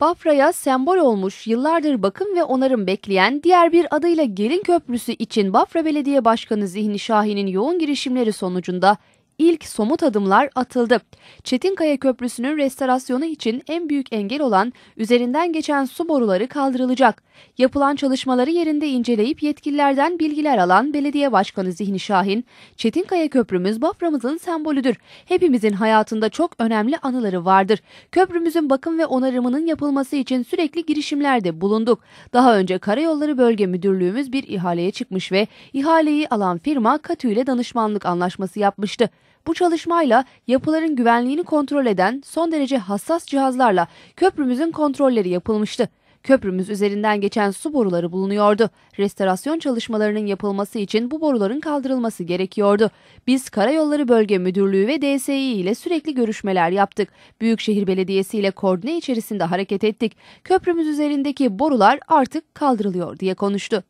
Bafra'ya sembol olmuş yıllardır bakım ve onarım bekleyen diğer bir adıyla Gelin Köprüsü için Bafra Belediye Başkanı Zihni Şahin'in yoğun girişimleri sonucunda ilk somut adımlar atıldı. Çetinkaya Köprüsü'nün restorasyonu için en büyük engel olan üzerinden geçen su boruları kaldırılacak. Yapılan çalışmaları yerinde inceleyip yetkililerden bilgiler alan Belediye Başkanı Zihni Şahin, Çetinkaya Köprümüz Bafra'mızın sembolüdür. Hepimizin hayatında çok önemli anıları vardır. Köprümüzün bakım ve onarımının yapılması için sürekli girişimlerde bulunduk. Daha önce Karayolları Bölge Müdürlüğümüz bir ihaleye çıkmış ve ihaleyi alan firma KATÜ ile danışmanlık anlaşması yapmıştı. Bu çalışmayla yapıların güvenliğini kontrol eden son derece hassas cihazlarla köprümüzün kontrolleri yapılmıştı. Köprümüz üzerinden geçen su boruları bulunuyordu. Restorasyon çalışmalarının yapılması için bu boruların kaldırılması gerekiyordu. Biz Karayolları Bölge Müdürlüğü ve DSİ ile sürekli görüşmeler yaptık. Büyükşehir Belediyesi ile koordine içerisinde hareket ettik. Köprümüz üzerindeki borular artık kaldırılıyor diye konuştu.